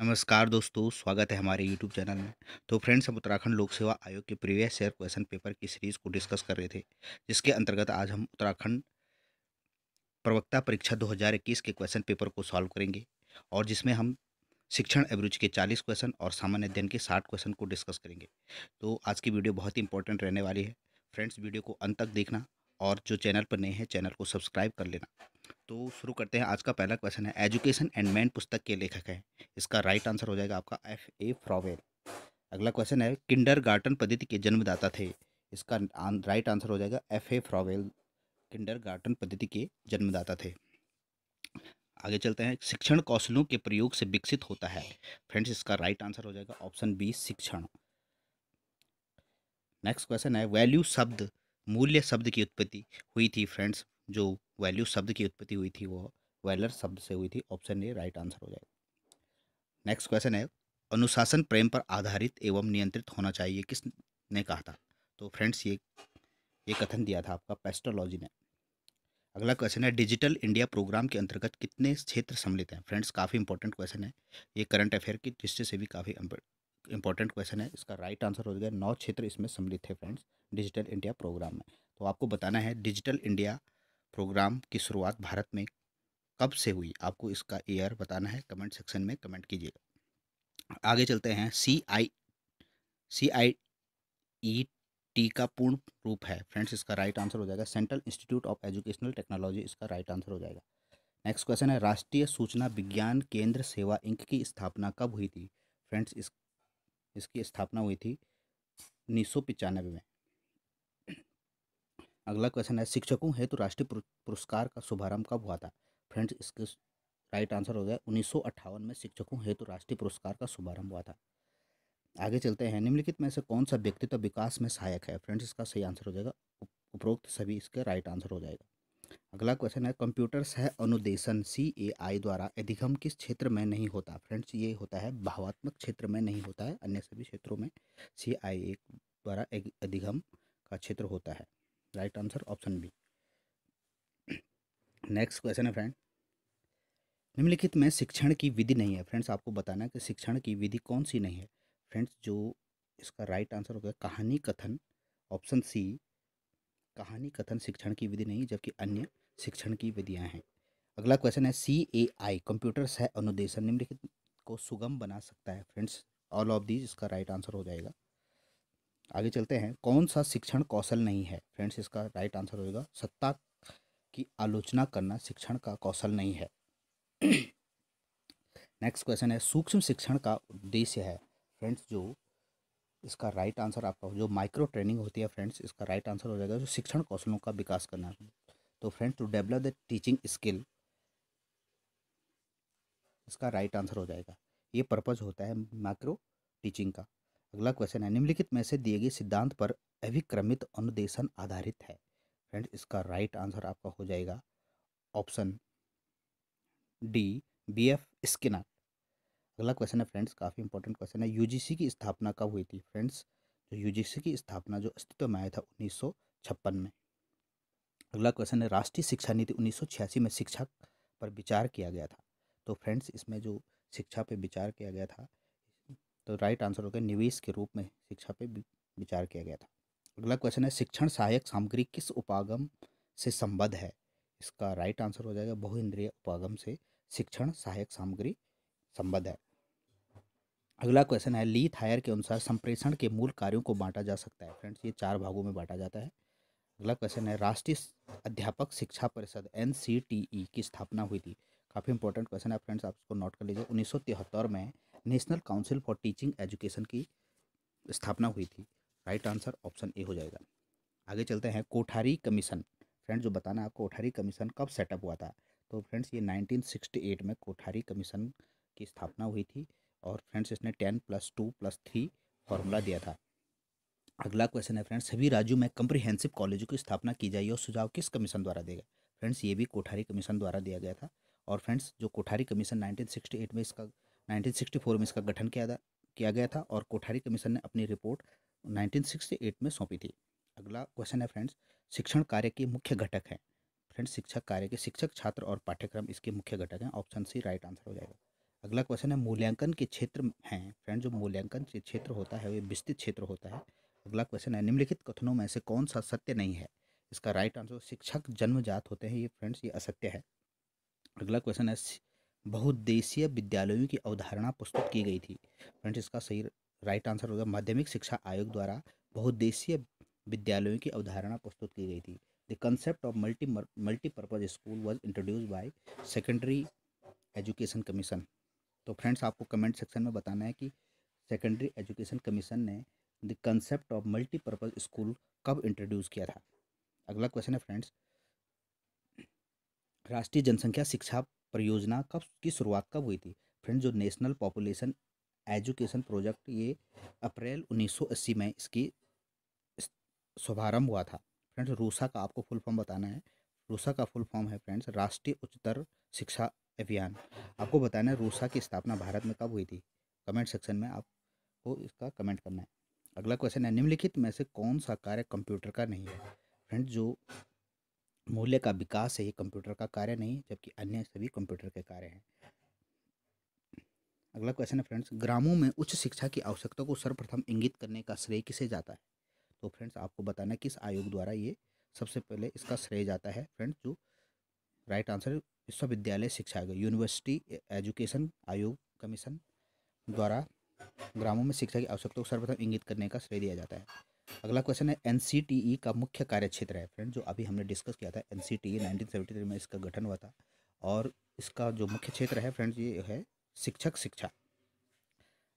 नमस्कार दोस्तों स्वागत है हमारे यूट्यूब चैनल में तो फ्रेंड्स हम उत्तराखंड लोक सेवा आयोग के प्रीवियस ईयर क्वेश्चन पेपर की सीरीज़ को डिस्कस कर रहे थे जिसके अंतर्गत आज हम उत्तराखंड प्रवक्ता परीक्षा 2021 के क्वेश्चन पेपर को सॉल्व करेंगे और जिसमें हम शिक्षण एवरेज के 40 क्वेश्चन और सामान्य अध्ययन के साठ क्वेश्चन को डिस्कस करेंगे तो आज की वीडियो बहुत ही इंपॉर्टेंट रहने वाली है फ्रेंड्स वीडियो को अंत तक देखना और जो चैनल पर नए हैं चैनल को सब्सक्राइब कर लेना तो शुरू करते हैं आज का पहला क्वेश्चन है एजुकेशन एंड मैन पुस्तक के लेखक हैं इसका राइट आंसर हो जाएगा आपका एफ ए फ्रॉवेल अगला क्वेश्चन है किंडर गार्टन पद्धति के जन्मदाता थे इसका राइट आंसर हो जाएगा F A Froebel kindergarten पद्धति के जन्मदाता थे आगे चलते हैं शिक्षण कौशलों के प्रयोग से विकसित होता है फ्रेंड्स इसका राइट आंसर हो जाएगा ऑप्शन बी शिक्षण नेक्स्ट क्वेश्चन है वैल्यू शब्द मूल्य शब्द की उत्पत्ति हुई थी फ्रेंड्स जो वैल्यू शब्द की उत्पत्ति हुई थी वो वैलर शब्द से हुई थी ऑप्शन ए राइट आंसर हो जाएगा नेक्स्ट क्वेश्चन है अनुशासन प्रेम पर आधारित एवं नियंत्रित होना चाहिए किसने कहा था तो फ्रेंड्स ये ये कथन दिया था आपका पेस्टोलॉजी ने अगला क्वेश्चन है डिजिटल इंडिया प्रोग्राम के अंतर्गत कितने क्षेत्र सम्मिलित हैं फ्रेंड्स काफ़ी इंपॉर्टेंट क्वेश्चन है ये करंट अफेयर की दृष्टि से भी काफ़ी इंपॉर्टेंट क्वेश्चन है इसका राइट आंसर हो गया नौ क्षेत्र इसमें सम्मिलित है फ्रेंड्स डिजिटल इंडिया प्रोग्राम में तो आपको बताना है डिजिटल इंडिया प्रोग्राम की शुरुआत भारत में कब से हुई आपको इसका ईयर बताना है कमेंट सेक्शन में कमेंट कीजिएगा आगे चलते हैं सी आई सी आई ई टी का पूर्ण रूप है फ्रेंड्स इसका राइट आंसर हो जाएगा central institute of educational technology इसका राइट आंसर हो जाएगा नेक्स्ट क्वेश्चन है राष्ट्रीय सूचना विज्ञान केंद्र सेवा इंक की स्थापना कब हुई थी फ्रेंड्स इस इसकी स्थापना हुई थी उन्नीस में अगला क्वेश्चन है शिक्षकों हेतु तो राष्ट्रीय पुरस्कार का शुभारंभ कब हुआ था फ्रेंड्स इसके राइट आंसर हो गया उन्नीस में शिक्षकों हेतु तो राष्ट्रीय पुरस्कार का शुभारंभ हुआ था आगे चलते हैं निम्नलिखित में से कौन सा व्यक्तित्व विकास में सहायक है फ्रेंड्स इसका सही आंसर हो जाएगा उपरोक्त सभी इसके राइट आंसर हो जाएगा अगला क्वेश्चन है कंप्यूटर सह अनुदेशन सी ए आई द्वारा अधिगम किस क्षेत्र में नहीं होता फ्रेंड्स ये होता है भावात्मक क्षेत्र में नहीं होता है अन्य सभी क्षेत्रों में सी आई ए द्वारा अधिगम का क्षेत्र होता है right answer option B next question है फ्रेंड निम्नलिखित में शिक्षण की विधि नहीं है फ्रेंड्स आपको बताना है कि शिक्षण की विधि कौन सी नहीं है फ्रेंड्स जो इसका राइट आंसर होगा कहानी कथन ऑप्शन सी कहानी कथन शिक्षण की विधि नहीं जबकि अन्य शिक्षण की विधियाँ हैं अगला क्वेश्चन है सी ए आई कंप्यूटर सह अनुदेशन निम्नलिखित को सुगम बना सकता है फ्रेंड्स ऑल ऑफ दीज इसका राइट आंसर हो जाएगा आगे चलते हैं कौन सा शिक्षण कौशल नहीं है फ्रेंड्स इसका राइट आंसर होगा सत्ता की आलोचना करना शिक्षण का कौशल नहीं है नेक्स्ट क्वेश्चन है सूक्ष्म शिक्षण का उद्देश्य है फ्रेंड्स जो इसका राइट आंसर आपका जो माइक्रो ट्रेनिंग होती है फ्रेंड्स इसका राइट आंसर हो जाएगा जो शिक्षण कौशलों का विकास करना तो friends to develop the teaching skill इसका राइट आंसर हो जाएगा ये पर्पज़ होता है माइक्रो टीचिंग का अगला क्वेश्चन है निम्नलिखित में से दिए गए सिद्धांत पर अभिक्रमित अनुदेशन आधारित है फ्रेंड्स इसका राइट right आंसर आपका हो जाएगा option D B F Skinner अगला क्वेश्चन है फ्रेंड्स काफ़ी इंपॉर्टेंट क्वेश्चन है यू की स्थापना कब हुई थी फ्रेंड्स जो यू की स्थापना जो अस्तित्व में आया था उन्नीस में अगला क्वेश्चन है राष्ट्रीय शिक्षा नीति उन्नीस में शिक्षा पर विचार किया गया था तो फ्रेंड्स इसमें जो शिक्षा पर विचार किया गया था तो राइट आंसर हो गया निवेश के रूप में शिक्षा पे विचार किया गया था अगला क्वेश्चन है शिक्षण सहायक सामग्री किस उपागम से संबद्ध है इसका राइट आंसर हो जाएगा बहु इंद्रिय उपागम से शिक्षण सहायक सामग्री संबद्ध है अगला क्वेश्चन है ली थायर के अनुसार संप्रेषण के मूल कार्यों को बांटा जा सकता है फ्रेंड्स ये चार भागों में बांटा जाता है अगला क्वेश्चन है राष्ट्रीय अध्यापक शिक्षा परिषद एन की स्थापना हुई थी काफ़ी इंपॉर्टेंट क्वेश्चन है फ्रेंड्स आप इसको नोट कर लीजिए उन्नीस में National Council for Teaching Education की स्थापना हुई थी राइट आंसर ऑप्शन ए हो जाएगा आगे चलते हैं कोठारी कमीशन फ्रेंड्स जो बताना आपको कोठारी कमीशन कब सेटअप हुआ था तो फ्रेंड्स ये 1968 में कोठारी कमीशन की स्थापना हुई थी और फ्रेंड्स इसने ten plus two plus three formula दिया था अगला क्वेश्चन है फ्रेंड्स सभी राज्यों में कम्प्रिहेंसिव कॉलेजों की स्थापना की जाएगी और सुझाव किस कमीशन द्वारा देगा फ्रेंड्स ये भी कोठारी कमीशन द्वारा दिया गया था और फ्रेंड्स जो कोठारी कमीशन 1968 में इसका 1964 में इसका गठन किया किया गया था और कोठारी कमीशन ने अपनी रिपोर्ट 1968 में सौंपी थी अगला क्वेश्चन है फ्रेंड्स शिक्षण कार्य के मुख्य घटक हैं फ्रेंड्स शिक्षक कार्य के शिक्षक छात्र और पाठ्यक्रम इसके मुख्य घटक हैं ऑप्शन सी राइट आंसर हो जाएगा अगला क्वेश्चन है मूल्यांकन के क्षेत्र हैं फ्रेंड जो मूल्यांकन के क्षेत्र होता है वो विस्तृत क्षेत्र होता है अगला क्वेश्चन है निम्नलिखित कथनों में से कौन सा सत्य नहीं है इसका राइट आंसर शिक्षक जन्मजात होते हैं ये फ्रेंड्स ये असत्य है अगला क्वेश्चन है बहुद्देशीय विद्यालयों की अवधारणा प्रस्तुत की गई थी फ्रेंड्स इसका सही राइट आंसर होगा माध्यमिक शिक्षा आयोग द्वारा बहुद्देशीय विद्यालयों की अवधारणा प्रस्तुत की गई थी the concept of multi multipurpose school was introduce by Secondary Education Commission तो फ्रेंड्स आपको कमेंट सेक्शन में बताना है कि सेकेंडरी एजुकेशन कमीशन ने the concept of multipurpose school कब इंट्रोड्यूस किया था अगला क्वेश्चन है फ्रेंड्स राष्ट्रीय जनसंख्या शिक्षा परियोजना कब की शुरुआत कब हुई थी फ्रेंड जो नेशनल पॉपुलेशन एजुकेशन प्रोजेक्ट ये अप्रैल 1980 में इसकी शुभारंभ हुआ था फ्रेंड्स रूसा का आपको फुल फॉर्म बताना है रूसा का फुल फॉर्म है फ्रेंड्स राष्ट्रीय उच्चतर शिक्षा अभियान आपको बताना है रूसा की स्थापना भारत में कब हुई थी कमेंट सेक्शन में आपको इसका कमेंट करना है अगला क्वेश्चन है निम्नलिखित में से कौन सा कार्य कंप्यूटर का नहीं है फ्रेंड्स जो मूल्य का विकास है ये कंप्यूटर का कार्य नहीं जबकि अन्य सभी कंप्यूटर के कार्य हैं अगला क्वेश्चन है फ्रेंड्स ग्रामों में उच्च शिक्षा की आवश्यकता को सर्वप्रथम इंगित करने का श्रेय किसे जाता है तो फ्रेंड्स आपको बताना किस आयोग द्वारा ये सबसे पहले इसका श्रेय जाता है फ्रेंड्स जो राइट आंसर विश्वविद्यालय शिक्षा आयोग यूनिवर्सिटी एजुकेशन आयोग कमीशन द्वारा ग्रामों में शिक्षा की आवश्यकता को सर्वप्रथम इंगित करने का श्रेय दिया जाता है अगला क्वेश्चन है एन e का मुख्य कार्य क्षेत्र है फ्रेंड जो अभी हमने डिस्कस किया था एन सी टी में इसका गठन हुआ था और इसका जो मुख्य क्षेत्र है फ्रेंड्स ये है शिक्षक शिक्षा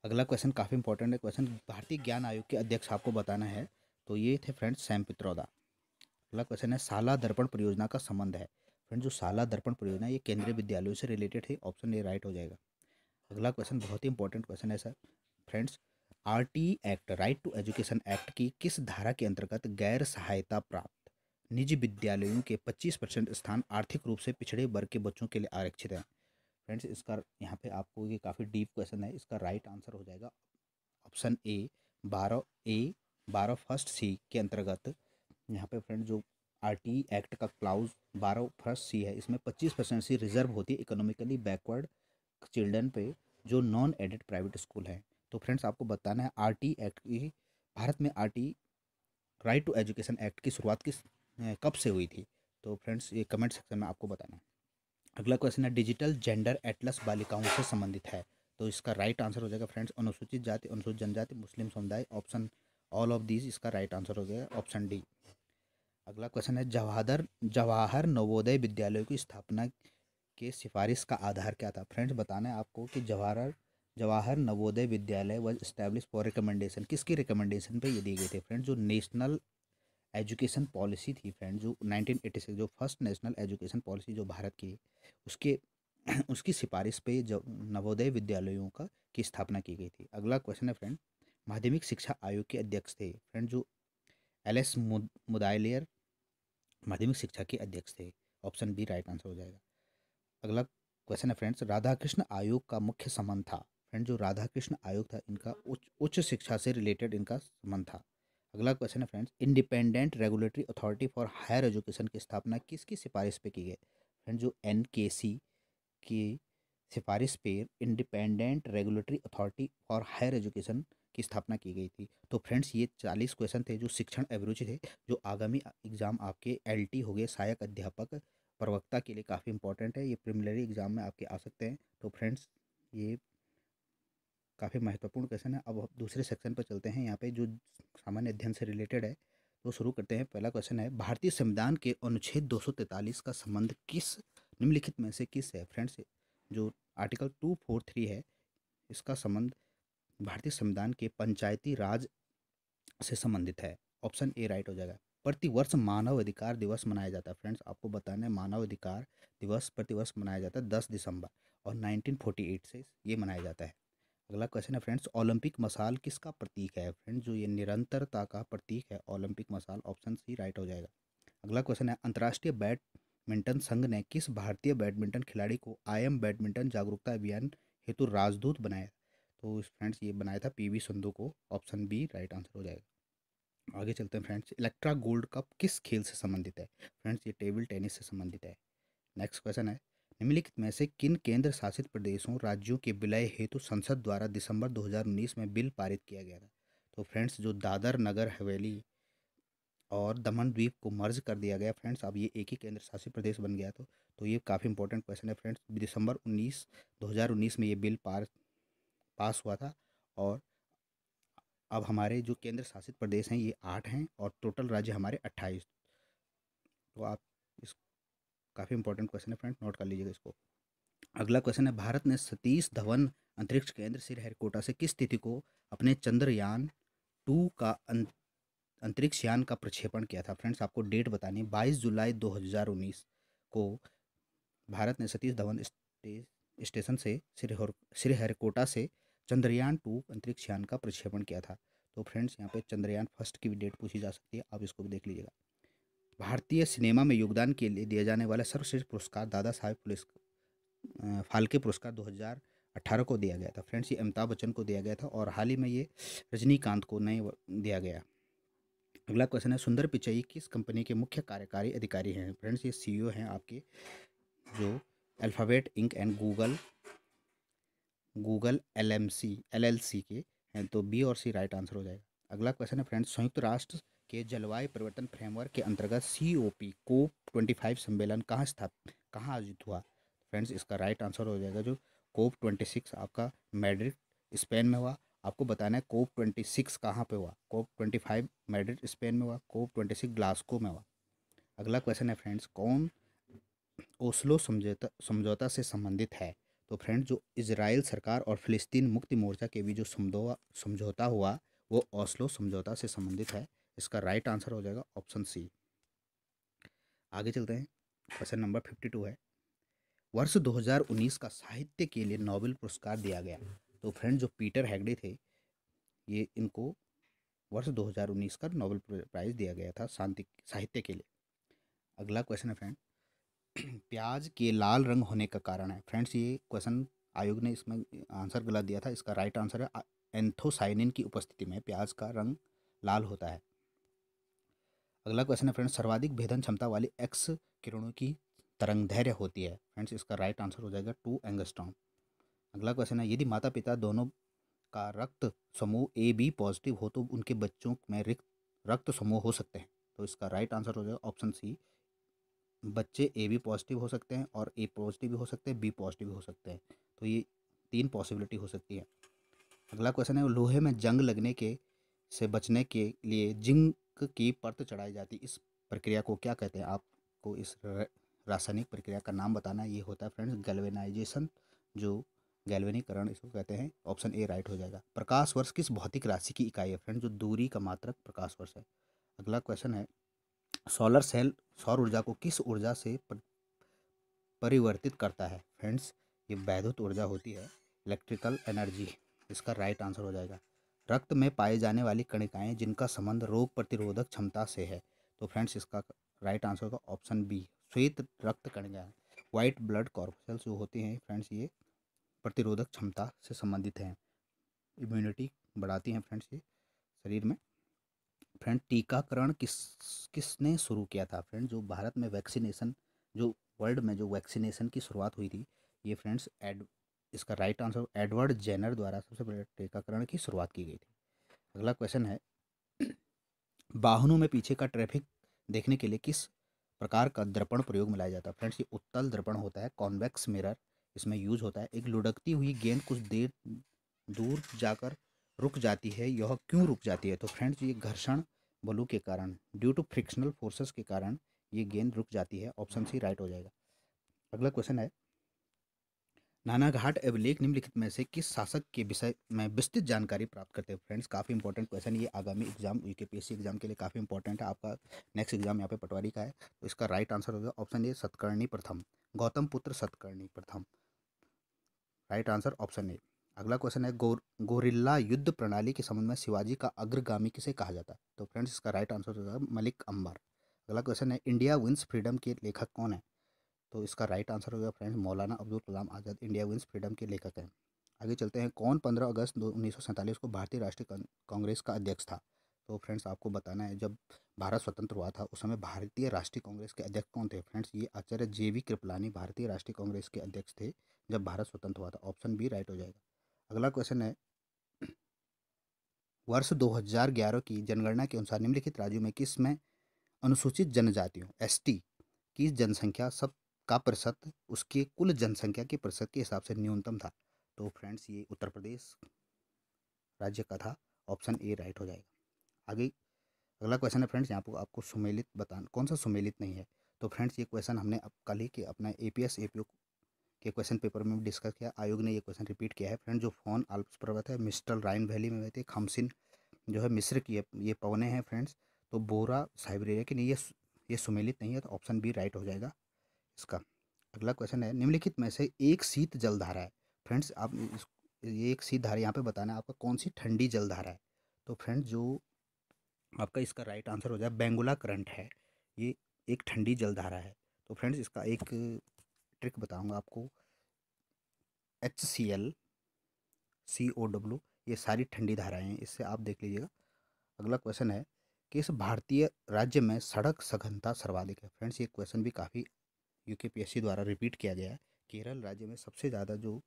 अगला क्वेश्चन काफ़ी इंपॉर्टेंट है क्वेश्चन भारतीय ज्ञान आयोग के अध्यक्ष आपको बताना है तो ये थे फ्रेंड्स सैम पित्रौदा अगला क्वेश्चन है साला दर्पण परियोजना का संबंध है फ्रेंड जो साला दर्पण परियोजना ये केंद्रीय विद्यालयों से रिलेटेड है ऑप्शन ए राइट हो जाएगा अगला क्वेश्चन बहुत ही इंपॉर्टेंट क्वेश्चन है sir friends R act right to education act की किस धारा के अंतर्गत गैर सहायता प्राप्त निजी विद्यालयों के 25 परसेंट स्थान आर्थिक रूप से पिछड़े वर्ग के बच्चों के लिए आरक्षित हैं फ्रेंड्स इसका यहाँ पे आपको ये काफ़ी डीप क्वेश्चन है इसका राइट आंसर हो जाएगा ऑप्शन ए बारह ए बारह फर्स्ट सी के अंतर्गत यहाँ पे फ्रेंड जो आर एक्ट का क्लाउज बारह फर्स्ट सी है इसमें पच्चीस परसेंट सी रिजर्व होती है इकोनॉमिकली बैकवर्ड चिल्ड्रन पे जो नॉन एडेड प्राइवेट स्कूल है तो फ्रेंड्स आपको बताना है आर एक्ट की भारत में R right to education act की शुरुआत किस कब से हुई थी तो फ्रेंड्स ये कमेंट सेक्शन में आपको बताना है अगला क्वेश्चन है डिजिटल जेंडर एटलस बालिकाओं से संबंधित है तो इसका राइट आंसर हो जाएगा फ्रेंड्स अनुसूचित जाति अनुसूचित जनजाति मुस्लिम समुदाय ऑप्शन ऑल ऑफ दीज इसका राइट आंसर हो जाएगा ऑप्शन डी अगला क्वेश्चन है जवाहर जवाहर नवोदय विद्यालयों की स्थापना के सिफारिश का आधार क्या था फ्रेंड्स बताना है आपको कि Jawahar Jawahar Navodaya Vidyalaya was establish for recommendation किसकी रिकमेंडेशन पे ये दिए गए थे फ्रेंड जो नेशनल एजुकेशन पॉलिसी थी फ्रेंड जो 1986 जो फर्स्ट नेशनल एजुकेशन पॉलिसी जो भारत की उसके उसकी सिफारिश पे जब नवोदय विद्यालयों का की स्थापना की गई थी अगला क्वेश्चन है फ्रेंड माध्यमिक शिक्षा आयोग के अध्यक्ष थे फ्रेंड जो एल एस मुदायलियर माध्यमिक शिक्षा के अध्यक्ष थे ऑप्शन बी राइट आंसर हो जाएगा अगला क्वेश्चन है फ्रेंड्स राधाकृष्ण आयोग का मुख्य समन था फ्रेंड जो राधा कृष्ण आयोग था इनका उच्च उच्च शिक्षा से रिलेटेड इनका संबंध था अगला क्वेश्चन है friends independent regulatory authority for higher education की स्थापना किसकी सिफारिश पे की गई फ्रेंड जो एन के सी की सिफारिश पे independent regulatory authority for higher education की स्थापना की गई थी तो फ्रेंड्स ये चालीस क्वेश्चन थे जो शिक्षण अभिरुचि थे जो आगामी एग्जाम आपके एल हो गए सहायक अध्यापक प्रवक्ता के लिए काफ़ी इंपॉर्टेंट है ये प्रिमिलरी एग्जाम में आपके आ सकते हैं तो फ्रेंड्स ये काफ़ी महत्वपूर्ण क्वेश्चन है अब दूसरे सेक्शन पर चलते हैं यहाँ पे जो सामान्य अध्ययन से रिलेटेड है तो शुरू करते हैं पहला क्वेश्चन है भारतीय संविधान के अनुच्छेद दो का संबंध किस निम्नलिखित में से किस है फ्रेंड्स जो आर्टिकल टू है इसका संबंध भारतीय संविधान के पंचायती राज से संबंधित है ऑप्शन ए राइट हो जाएगा प्रतिवर्ष मानव अधिकार दिवस मनाया जाता है फ्रेंड्स आपको बताना है मानव अधिकार दिवस प्रतिवर्ष मनाया जाता है दस दिसंबर और 1948 से ये मनाया जाता है अगला क्वेश्चन है फ्रेंड्स ओलंपिक मसाल किसका प्रतीक है फ्रेंड्स जो ये निरंतरता का प्रतीक है ओलंपिक मसाल ऑप्शन सी राइट हो जाएगा अगला क्वेश्चन है अंतर्राष्ट्रीय बैडमिंटन संघ ने किस भारतीय बैडमिंटन खिलाड़ी को आई एम बैडमिंटन जागरूकता अभियान हेतु राजदूत बनाया तो फ्रेंड्स ये बनाया था पी संधू को ऑप्शन बी राइट आंसर हो जाएगा आगे चलते हैं फ्रेंड्स इलेक्ट्रा गोल्ड कप किस खेल से संबंधित है फ्रेंड्स ये टेबल टेनिस से संबंधित है नेक्स्ट क्वेश्चन है निम्नलिखित में से किन केंद्र शासित प्रदेशों राज्यों के विलय हेतु तो संसद द्वारा दिसंबर 2019 में बिल पारित किया गया था तो फ्रेंड्स जो दादर नगर हवेली और दमन द्वीप को मर्ज कर दिया गया फ्रेंड्स अब ये एक ही केंद्र शासित प्रदेश बन गया तो तो ये काफ़ी इंपॉर्टेंट क्वेश्चन है फ्रेंड्स दिसंबर 19 2019 में ये बिल पार पास हुआ था और अब हमारे जो केंद्र शासित प्रदेश हैं ये आठ हैं और टोटल राज्य हमारे अट्ठाईस तो आप इस काफ़ी इंपॉर्टेंट क्वेश्चन है फ्रेंड नोट कर लीजिएगा इसको अगला क्वेश्चन है भारत ने सतीश धवन अंतरिक्ष केंद्र श्रीहरिकोटा से किस तिथि को अपने चंद्रयान टू का अं- अंतरिक्ष यान का प्रक्षेपण किया था फ्रेंड्स आपको डेट बतानी बाईस जुलाई दो को भारत ने सतीश धवन स्टेशन से श्री श्रीहरिकोटा से चंद्रयान टू अंतरिक्ष यान का प्रक्षेपण किया था तो फ्रेंड्स यहाँ पे चंद्रयान फर्स्ट की भी डेट पूछी जा सकती है आप इसको भी देख लीजिएगा भारतीय सिनेमा में योगदान के लिए दिया जाने वाला सर्वश्रेष्ठ पुरस्कार दादा साहेब पुलिस फाल्के पुरस्कार 2018 को दिया गया था फ्रेंड्स ये अमिताभ बच्चन को दिया गया था और हाल ही में ये रजनीकांत को नए दिया गया अगला क्वेश्चन है सुंदर पिचई किस कंपनी के मुख्य कार्यकारी अधिकारी हैं फ्रेंड्स ये सी e हैं आपके जो Alphabet Inc and Google Google L M C L L C के हैं तो बी और सी राइट आंसर हो जाएगा अगला क्वेश्चन है फ्रेंड्स संयुक्त राष्ट्र के जलवायु परिवर्तन फ्रेमवर्क के अंतर्गत C O P COP twenty five सम्मेलन कहाँ स्थापित कहाँ आयोजित हुआ फ्रेंड्स इसका राइट आंसर हो जाएगा जो कोप ट्वेंटी सिक्स आपका मैड्रिड स्पेन में हुआ आपको बताना है कोप ट्वेंटी सिक्स कहाँ पर हुआ COP twenty five Madrid Spain में हुआ कोप ट्वेंटी सिक्स ग्लास्को में हुआ अगला क्वेश्चन है फ्रेंड्स कौन ओस्लो समझौता समझौता से संबंधित है तो फ्रेंड्स जो इसराइल सरकार और फिलिस्तीन मुक्ति मोर्चा के बीच जो समझौता हुआ वो ओस्लो समझौता से संबंधित है इसका राइट आंसर हो जाएगा ऑप्शन सी आगे चलते हैं क्वेश्चन नंबर फिफ्टी टू है वर्ष 2019 का साहित्य के लिए नोबेल पुरस्कार दिया गया तो फ्रेंड जो पीटर हैगडे थे ये इनको वर्ष 2019 का नोबेल प्राइज़ दिया गया था शांति साहित्य के लिए अगला क्वेश्चन है फ्रेंड प्याज के लाल रंग होने का कारण है फ्रेंड्स ये क्वेश्चन आयोग ने इसमें आंसर गलत दिया था इसका राइट आंसर है एंथोसाइनिन की उपस्थिति में प्याज का रंग लाल होता है अगला क्वेश्चन है फ्रेंड्स सर्वाधिक भेदन क्षमता वाली एक्स किरणों की तरंग धैर्य होती है फ्रेंड्स इसका राइट आंसर हो जाएगा टू एंगस्ट्रॉम अगला क्वेश्चन है यदि माता पिता दोनों का रक्त समूह ए बी पॉजिटिव हो तो उनके बच्चों में रिक्त रक्त समूह हो सकते हैं तो इसका राइट आंसर हो जाएगा ऑप्शन सी बच्चे ए बी पॉजिटिव हो सकते हैं और ए पॉजिटिव भी हो सकते हैं बी पॉजिटिव भी हो सकते हैं तो ये तीन पॉसिबिलिटी हो सकती है अगला क्वेश्चन है लोहे में जंग लगने के से बचने के लिए जिंक की परत चढ़ाई जाती इस प्रक्रिया को क्या कहते हैं आपको इस रासायनिक प्रक्रिया का नाम बताना ये होता है फ्रेंड्स गैल्वेनाइजेशन जो गैल्वेनीकरण इसको कहते हैं ऑप्शन ए राइट हो जाएगा प्रकाश वर्ष किस भौतिक राशि की इकाई है फ्रेंड जो दूरी का मात्रक प्रकाश वर्ष है अगला क्वेश्चन है सोलर सेल सौर ऊर्जा को किस ऊर्जा से परिवर्तित करता है फ्रेंड्स ये वैद्युत ऊर्जा होती है इलेक्ट्रिकल एनर्जी इसका राइट आंसर हो जाएगा रक्त में पाए जाने वाली कणिकाएं जिनका संबंध रोग प्रतिरोधक क्षमता से है तो फ्रेंड्स इसका राइट आंसर होगा ऑप्शन बी श्वेत रक्त कणिकाएं व्हाइट ब्लड कॉर्पसेल्स जो होते हैं फ्रेंड्स ये प्रतिरोधक क्षमता से संबंधित हैं इम्यूनिटी बढ़ाती हैं फ्रेंड्स ये शरीर में फ्रेंड टीकाकरण किस किसने शुरू किया था फ्रेंड जो भारत में वैक्सीनेशन जो वर्ल्ड में जो वैक्सीनेशन की शुरुआत हुई थी ये फ्रेंड्स एड इसका राइट आंसर एडवर्ड जेनर द्वारा सबसे पहले टीकाकरण की शुरुआत की गई थी अगला क्वेश्चन है वाहनों में पीछे का ट्रैफिक देखने के लिए किस प्रकार का दर्पण प्रयोग में लाया जाता है फ्रेंड्स ये उत्तल दर्पण होता है कॉन्वेक्स मिरर इसमें यूज होता है एक लुढ़कती हुई गेंद कुछ देर दूर जाकर रुक जाती है यह क्यों रुक जाती है तो फ्रेंड्स ये घर्षण बलू के कारण ड्यू टू फ्रिक्शनल फोर्सेस के कारण ये गेंद रुक जाती है ऑप्शन सी राइट हो जाएगा अगला क्वेश्चन है नानाघाट अभिलेख निम्नलिखित में से किस शासक के विषय में विस्तृत जानकारी प्राप्त करते हैं फ्रेंड्स काफ़ी इंपॉर्टेंट क्वेश्चन ये आगामी एग्जाम यू एग्जाम के लिए काफ़ी इंपॉर्टेंट है आपका नेक्स्ट एग्जाम यहाँ पे पटवारी का है तो इसका राइट आंसर होगा ऑप्शन ए सत्कर्णी प्रथम गौतम पुत्र सत्कर्णी प्रथम राइट आंसर ऑप्शन ए अगला क्वेश्चन है गो गोरिल्ला युद्ध प्रणाली के संबंध में शिवाजी का अग्रगामी किसे कहा जाता है तो फ्रेंड्स इसका राइट आंसर होगा मलिक अंबर अगला क्वेश्चन है इंडिया विंस फ्रीडम के लेखक कौन है तो इसका राइट आंसर होगा friends Maulana Abdul Kalam Azad India wins freedom के लेखक हैं आगे चलते हैं कौन पंद्रह अगस्त उन्नीस को भारतीय राष्ट्रीय कांग्रेस का अध्यक्ष था तो फ्रेंड्स आपको बताना है जब भारत स्वतंत्र हुआ था उस समय भारतीय राष्ट्रीय कांग्रेस के अध्यक्ष कौन थे फ्रेंड्स ये आचार्य जे वी कृपलानी भारतीय राष्ट्रीय कांग्रेस के अध्यक्ष थे जब भारत स्वतंत्र हुआ था ऑप्शन बी राइट हो जाएगा अगला क्वेश्चन है वर्ष 2011 की जनगणना के अनुसार निम्नलिखित राज्यों में किस में अनुसूचित जनजातियों एस की जनसंख्या सब का प्रतिशत उसके कुल जनसंख्या के प्रतिशत के हिसाब से न्यूनतम था तो फ्रेंड्स ये उत्तर प्रदेश राज्य का था ऑप्शन ए राइट हो जाएगा आगे अगला क्वेश्चन है फ्रेंड्स यहाँ पर आपको सुमेलित बताना कौन सा सुमेलित नहीं है तो फ्रेंड्स ये क्वेश्चन हमने अब कल ही के अपना A P S A P O के क्वेश्चन पेपर में डिस्कस किया आयोग ने ये क्वेश्चन रिपीट किया है फ्रेंड जो फोन आल्प्स पर्वत है मिस्टर राइन वैली में हुए थे खमसिन जो है मिस्र की ये पवने हैं फ्रेंड्स तो बोरा साइबेरिया के नहीं ये ये सुमेलित नहीं है तो ऑप्शन बी राइट हो जाएगा इसका अगला क्वेश्चन है निम्नलिखित में से एक शीत जलधारा है फ्रेंड्स आप ये एक शीत धारा यहाँ पे बताना है आपका कौन सी ठंडी जलधारा है तो फ्रेंड्स जो आपका इसका राइट आंसर हो जाए बेंगुला करंट है ये एक ठंडी जलधारा है तो फ्रेंड्स इसका एक ट्रिक बताऊंगा आपको H C L C O W ये सारी ठंडी धाराएं हैं इससे आप देख लीजिएगा अगला क्वेश्चन है किस भारतीय राज्य में सड़क सघनता सर्वाधिक है फ्रेंड्स ये क्वेश्चन भी काफ़ी यूके द्वारा रिपीट किया गया है केरल राज्य में सबसे ज़्यादा जो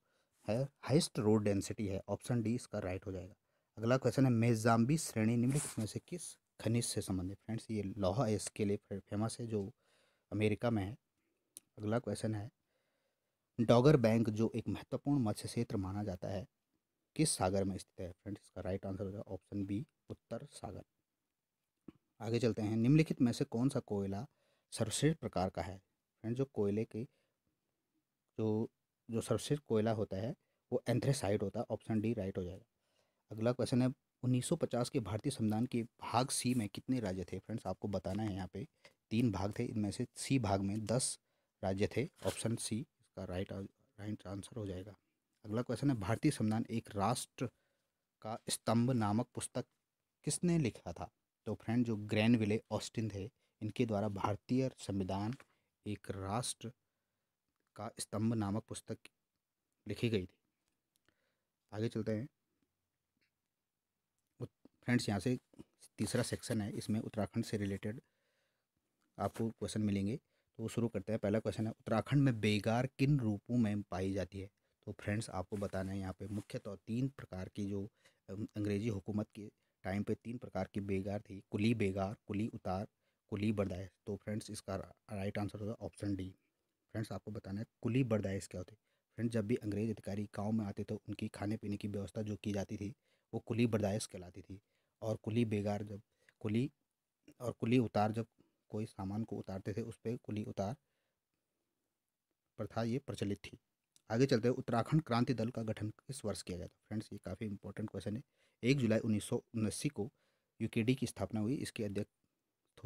है हाइस्ट रोड डेंसिटी है ऑप्शन डी इसका राइट हो जाएगा अगला क्वेश्चन है मेजाम्बी श्रेणी निम्नलिखित में से किस खनिज से संबंधित फ्रेंड्स ये लोहा इसके लिए फेमस है जो अमेरिका में है अगला क्वेश्चन है डॉगर बैंक जो एक महत्वपूर्ण मत्स्य क्षेत्र माना जाता है किस सागर में स्थित है फ्रेंड्स इसका राइट आंसर जाएगा ऑप्शन बी उत्तर सागर आगे चलते हैं निम्नलिखित में से कौन सा कोयला सर्वश्रेष्ठ प्रकार का है एंड जो कोयले की जो जो सर्वश्रेष्ठ कोयला होता है वो एंथ्रेसाइड होता है ऑप्शन डी राइट हो जाएगा अगला क्वेश्चन है 1950 के भारतीय संविधान के भाग सी में कितने राज्य थे फ्रेंड्स आपको बताना है यहाँ पे तीन भाग थे इनमें से सी भाग में दस राज्य थे ऑप्शन सी इसका राइट राइट आंसर हो जाएगा अगला क्वेश्चन है भारतीय संविधान एक राष्ट्र का स्तंभ नामक पुस्तक किसने लिखा था तो फ्रेंड जो ग्रैंड विले ऑस्टिन थे इनके द्वारा भारतीय संविधान एक राष्ट्र का स्तंभ नामक पुस्तक लिखी गई थी आगे चलते हैं फ्रेंड्स यहाँ से तीसरा सेक्शन है इसमें उत्तराखंड से रिलेटेड आपको क्वेश्चन मिलेंगे तो शुरू करते हैं पहला क्वेश्चन है उत्तराखंड में बेगार किन रूपों में पाई जाती है तो फ्रेंड्स आपको बताना है यहाँ पे मुख्य तौर तो तीन प्रकार की जो अंग्रेजी हुकूमत के टाइम पे तीन प्रकार की बेगार थी कुली बेगार कुली उतार कुली बरदाय तो फ्रेंड्स इसका राइट आंसर होगा ऑप्शन डी फ्रेंड्स आपको बताना है कुली बरदाय क्या होती है फ्रेंड्स जब भी अंग्रेज अधिकारी गाँव में आते तो उनकी खाने पीने की व्यवस्था जो की जाती थी वो कुली बर्दाइश कहलाती थी और कुली बेगार जब कुली और कुली उतार जब कोई सामान को उतारते थे उस पर कुली उतार प्रथा ये प्रचलित थी आगे चलते हैं उत्तराखंड क्रांति दल का गठन किस वर्ष किया गया था फ्रेंड्स ये काफ़ी इंपॉर्टेंट क्वेश्चन है एक जुलाई उन्नीस को यूकेडी की स्थापना हुई इसके अध्यक्ष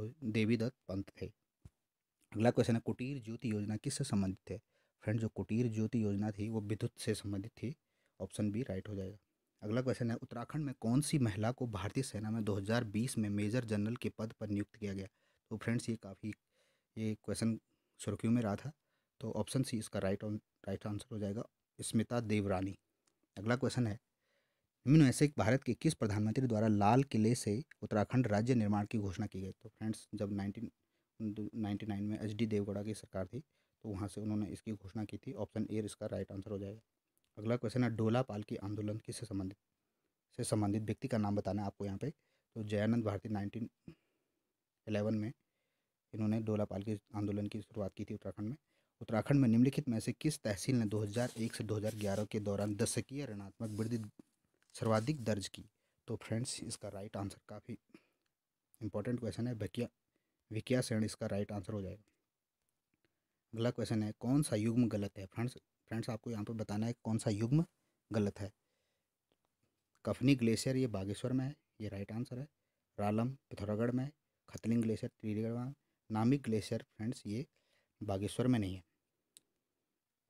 दत्त तो देवी दत्त पंत थे अगला क्वेश्चन है कुटीर ज्योति योजना किससे संबंधित है फ्रेंड जो कुटीर ज्योति योजना थी वो विद्युत से संबंधित थी ऑप्शन बी राइट हो जाएगा अगला क्वेश्चन है उत्तराखंड में कौन सी महिला को भारतीय सेना में 2020 में मेजर जनरल के पद पर नियुक्त किया गया तो फ्रेंड्स ये काफ़ी ये क्वेश्चन सुर्खियों में रहा था तो ऑप्शन सी इसका राइट राइट आंसर हो जाएगा स्मिता देवरानी अगला क्वेश्चन है निम्न में से भारत के किस प्रधानमंत्री द्वारा लाल किले से उत्तराखंड राज्य निर्माण की घोषणा की गई तो फ्रेंड्स जब नाइनटीन नाइन्टी नाइन में एच डी देवगौड़ा की सरकार थी तो वहाँ से उन्होंने इसकी घोषणा की थी ऑप्शन ए इसका राइट आंसर हो जाएगा अगला क्वेश्चन है डोला पाल की आंदोलन किससे संबंधित से संबंधित व्यक्ति का नाम बताना है आपको यहाँ पे तो जयानंद भारती नाइनटीन एलेवन में इन्होंने डोला पाल के आंदोलन की शुरुआत की थी उत्तराखंड में उत्तराखंड में निम्नलिखित में से किस तहसील ने 2001 से 2011 के दौरान दशकीय ऋणात्मक वृद्धि सर्वाधिक दर्ज की तो फ्रेंड्स इसका राइट आंसर काफ़ी इंपॉर्टेंट क्वेश्चन है विकिया विकिया सेण इसका राइट आंसर हो जाएगा अगला क्वेश्चन है कौन सा युग्म गलत है फ्रेंड्स फ्रेंड्स आपको यहाँ पर बताना है कौन सा युग्म गलत है कफनी ग्लेशियर ये बागेश्वर में है ये राइट आंसर है रालम पिथौरागढ़ में खतलिंग ग्लेशियर टीरीगढ़ में नामिक ग्लेशियर फ्रेंड्स ये बागेश्वर में नहीं है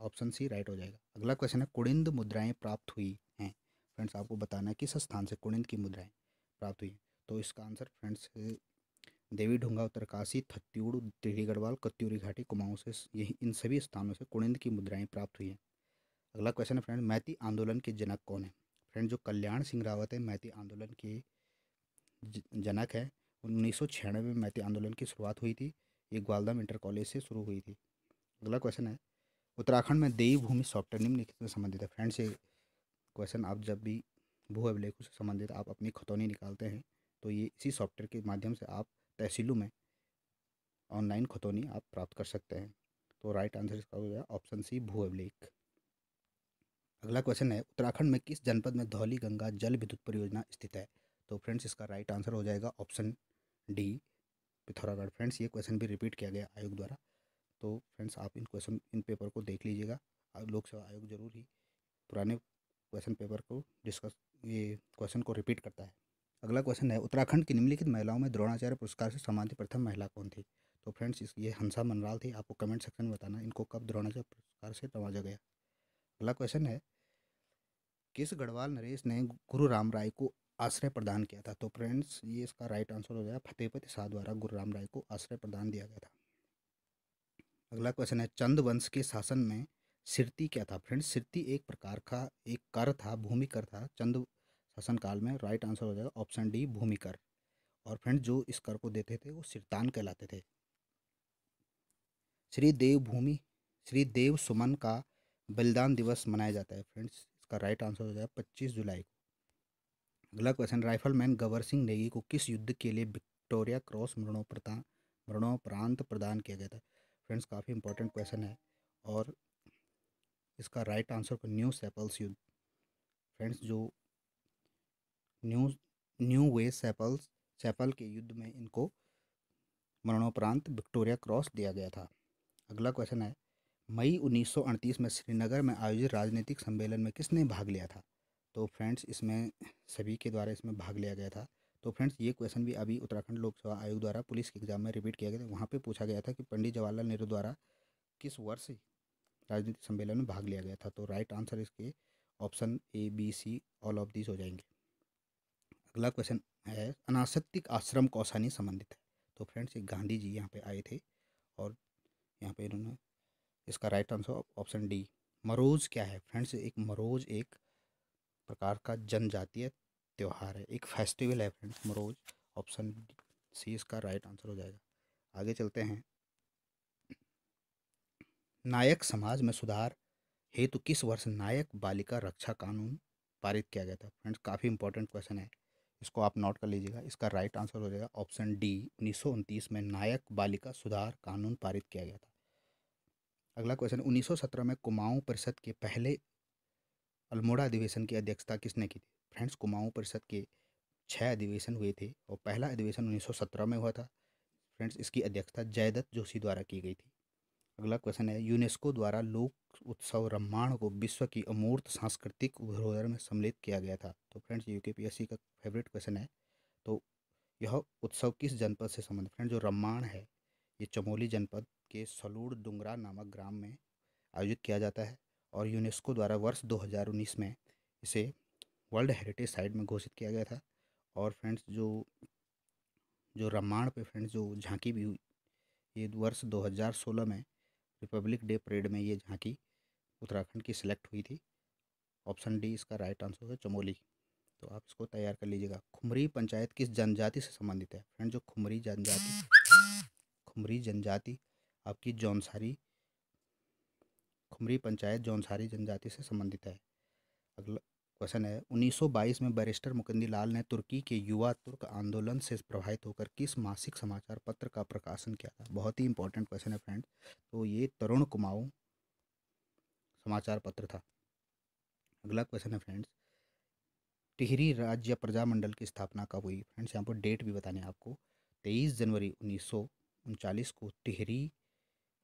ऑप्शन सी राइट हो जाएगा अगला क्वेश्चन है कुड़िंद मुद्राएं प्राप्त हुई फ्रेंड्स आपको बताना है किस स्थान से कुणिंद की मुद्राएं प्राप्त हुई तो इसका आंसर फ्रेंड्स देवी ढूंगा उत्तरकाशी थत्यूड़ टिहरी गढ़वाल कत्यूरी घाटी कुमाऊं से यही इन सभी स्थानों से कुणिंद की मुद्राएं प्राप्त हुई हैं अगला क्वेश्चन है फ्रेंड मैती आंदोलन के जनक कौन है फ्रेंड जो कल्याण सिंह रावत है मैती आंदोलन के जनक है उन्नीस में मैती आंदोलन की शुरुआत हुई थी ये ग्वालदम इंटर कॉलेज से शुरू हुई थी अगला क्वेश्चन है उत्तराखंड में देवभूमि सॉफ्टवेयर निम्नलिखित से संबंधित है फ्रेंड्स ये क्वेश्चन आप जब भी भू अभिलेखों से संबंधित आप अपनी खतौनी निकालते हैं तो ये इसी सॉफ्टवेयर के माध्यम से आप तहसीलों में ऑनलाइन खतौनी आप प्राप्त कर सकते हैं तो राइट आंसर इसका हो गया ऑप्शन सी भू अभिलेख अगला क्वेश्चन है उत्तराखंड में किस जनपद में धौली गंगा जल विद्युत परियोजना स्थित है तो फ्रेंड्स इसका राइट आंसर हो जाएगा ऑप्शन डी पिथौरागढ़ फ्रेंड्स ये क्वेश्चन भी रिपीट किया गया आयोग द्वारा तो फ्रेंड्स आप इन क्वेश्चन इन पेपर को देख लीजिएगा लोक सेवा आयोग जरूर ही पुराने क्वेश्चन पेपर को डिस्कस ये क्वेश्चन को रिपीट करता है अगला क्वेश्चन है उत्तराखंड की निम्नलिखित महिलाओं में द्रोणाचार्य पुरस्कार से सम्मानित प्रथम महिला कौन थी तो फ्रेंड्स इस ये हंसा मनराल थी आपको कमेंट सेक्शन में बताना इनको कब द्रोणाचार्य पुरस्कार से नवाजा गया अगला क्वेश्चन है किस गढ़वाल नरेश ने गुरु राम राय को आश्रय प्रदान किया था तो फ्रेंड्स ये इसका राइट आंसर हो जाएगा फतेहपति शाह द्वारा गुरु राम राय को आश्रय प्रदान दिया गया था अगला क्वेश्चन है चंद वंश के शासन में सिरती क्या था फ्रेंड्स सिरती एक प्रकार का एक कर था भूमिकर था चंद शासन काल में राइट आंसर हो जाएगा ऑप्शन डी भूमिकर और फ्रेंड्स जो इस कर को देते थे वो सिरतान कहलाते थे श्री देव भूमि श्री देव सुमन का बलिदान दिवस मनाया जाता है फ्रेंड्स इसका राइट आंसर हो जाएगा पच्चीस जुलाई को अगला क्वेश्चन राइफलमैन गवर सिंह नेगी को किस युद्ध के लिए विक्टोरिया क्रॉस मरणोप्रता मरणोपरांत प्रदान किया गया था फ्रेंड्स काफ़ी इंपॉर्टेंट क्वेश्चन है और इसका राइट आंसर को न्यू सेपल्स युद्ध फ्रेंड्स जो न्यू न्यू वे सेपल्स सेपल के युद्ध में इनको मरणोपरांत विक्टोरिया क्रॉस दिया गया था अगला क्वेश्चन है मई 1938 में श्रीनगर में आयोजित राजनीतिक सम्मेलन में किसने भाग लिया था तो फ्रेंड्स इसमें सभी के द्वारा इसमें भाग लिया गया था तो फ्रेंड्स ये क्वेश्चन भी अभी उत्तराखंड लोक सेवा आयोग द्वारा पुलिस के एग्जाम में रिपीट किया गया था वहाँ पर पूछा गया था कि पंडित जवाहरलाल नेहरू द्वारा किस वर्ष राजनीतिक सम्मेलन में भाग लिया गया था तो राइट आंसर इसके option A B C all of these हो जाएंगे अगला क्वेश्चन है अनासक्तिक आश्रम कौसानी संबंधित है तो फ्रेंड्स ये गांधी जी यहाँ पे आए थे और यहाँ पे इन्होंने इसका राइट आंसर ऑप्शन डी मरोज क्या है फ्रेंड्स एक मरोज एक प्रकार का जनजातीय त्यौहार है एक फेस्टिवल है फ्रेंड्स मरोज ऑप्शन सी इसका राइट आंसर हो जाएगा आगे चलते हैं नायक समाज में सुधार हेतु किस वर्ष नायक बालिका रक्षा कानून पारित किया गया था फ्रेंड्स काफ़ी इंपॉर्टेंट क्वेश्चन है इसको आप नोट कर लीजिएगा इसका राइट आंसर हो जाएगा ऑप्शन डी उन्नीस में नायक बालिका सुधार कानून पारित किया गया था अगला क्वेश्चन उन्नीस में कुमाऊं परिषद के पहले अल्मोड़ा अधिवेशन की अध्यक्षता किसने की थी फ्रेंड्स कुमाऊं परिषद के छः अधिवेशन हुए थे और पहला अधिवेशन 1917 में हुआ था फ्रेंड्स इसकी अध्यक्षता जयदत्त जोशी द्वारा की गई थी अगला क्वेश्चन है यूनेस्को द्वारा लोक उत्सव रामायण को विश्व की अमूर्त सांस्कृतिक धरोहर में सम्मिलित किया गया था तो फ्रेंड्स यू का फेवरेट क्वेश्चन है तो यह उत्सव किस जनपद से संबंधित फ्रेंड जो रामायण है ये चमोली जनपद के सलूड़ डुंगरा नामक ग्राम में आयोजित किया जाता है और यूनेस्को द्वारा वर्ष दो में इसे वर्ल्ड हेरिटेज साइट में घोषित किया गया था और फ्रेंड्स जो जो रामायण पे फ्रेंड्स जो झांकी भी हुई ये वर्ष 2016 में रिपब्लिक डे परेड में ये झांकी उत्तराखंड की सिलेक्ट हुई थी ऑप्शन डी इसका राइट आंसर है चमोली तो आप इसको तैयार कर लीजिएगा खुमरी पंचायत किस जनजाति से संबंधित है फ्रेंड जो खुमरी जनजाति खुमरी जनजाति आपकी जौनसारी खुमरी पंचायत जौनसारी जनजाति से संबंधित है अगला क्वेश्चन है 1922 में बैरिस्टर मुकंदी लाल ने तुर्की के युवा तुर्क आंदोलन से प्रभावित होकर किस मासिक समाचार पत्र का प्रकाशन किया था बहुत ही इंपॉर्टेंट क्वेश्चन है फ्रेंड तो ये तरुण कुमाऊ समाचार पत्र था अगला क्वेश्चन है फ्रेंड्स टिहरी राज्य प्रजामंडल की स्थापना कब हुई फ्रेंड्स यहाँ पर डेट भी बताने आपको तेईस जनवरी उन्नीस को टिहरी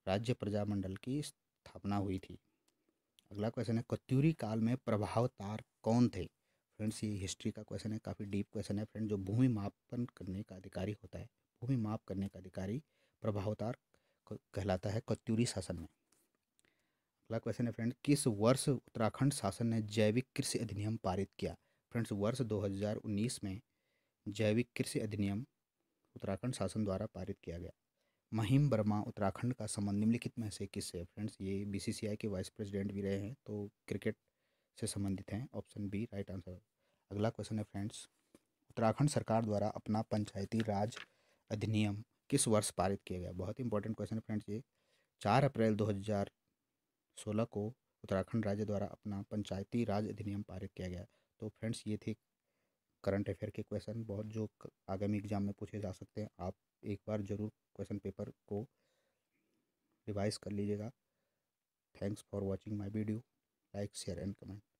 राज्य प्रजामंडल की स्थापना हुई थी अगला क्वेश्चन है कत्यूरी काल में प्रभावतार कौन थे फ्रेंड्स ये हिस्ट्री का क्वेश्चन है काफ़ी डीप क्वेश्चन है फ्रेंड जो भूमि मापन करने का अधिकारी होता है भूमि माप करने का अधिकारी प्रभावतार कहलाता है कत्यूरी शासन में अगला क्वेश्चन है फ्रेंड किस वर्ष उत्तराखंड शासन ने जैविक कृषि अधिनियम पारित किया फ्रेंड्स वर्ष 2019 में जैविक कृषि अधिनियम उत्तराखंड शासन द्वारा पारित किया गया महिम वर्मा उत्तराखंड का संबंध निम्नलिखित में से किससे फ्रेंड्स ये बीसीसीआई के वाइस प्रेसिडेंट भी रहे हैं तो क्रिकेट से संबंधित हैं ऑप्शन बी राइट आंसर अगला क्वेश्चन है फ्रेंड्स उत्तराखंड सरकार द्वारा अपना पंचायती राज अधिनियम किस वर्ष पारित किया गया बहुत इंपॉर्टेंट क्वेश्चन है फ्रेंड्स ये चार अप्रैल 2016 को उत्तराखंड राज्य द्वारा अपना पंचायती राज अधिनियम पारित किया गया तो फ्रेंड्स ये थे करंट अफेयर के क्वेश्चन बहुत जो आगामी एग्जाम में पूछे जा सकते हैं आप एक बार ज़रूर क्वेश्चन पेपर को रिवाइज कर लीजिएगा thanks for watching my video like share and comment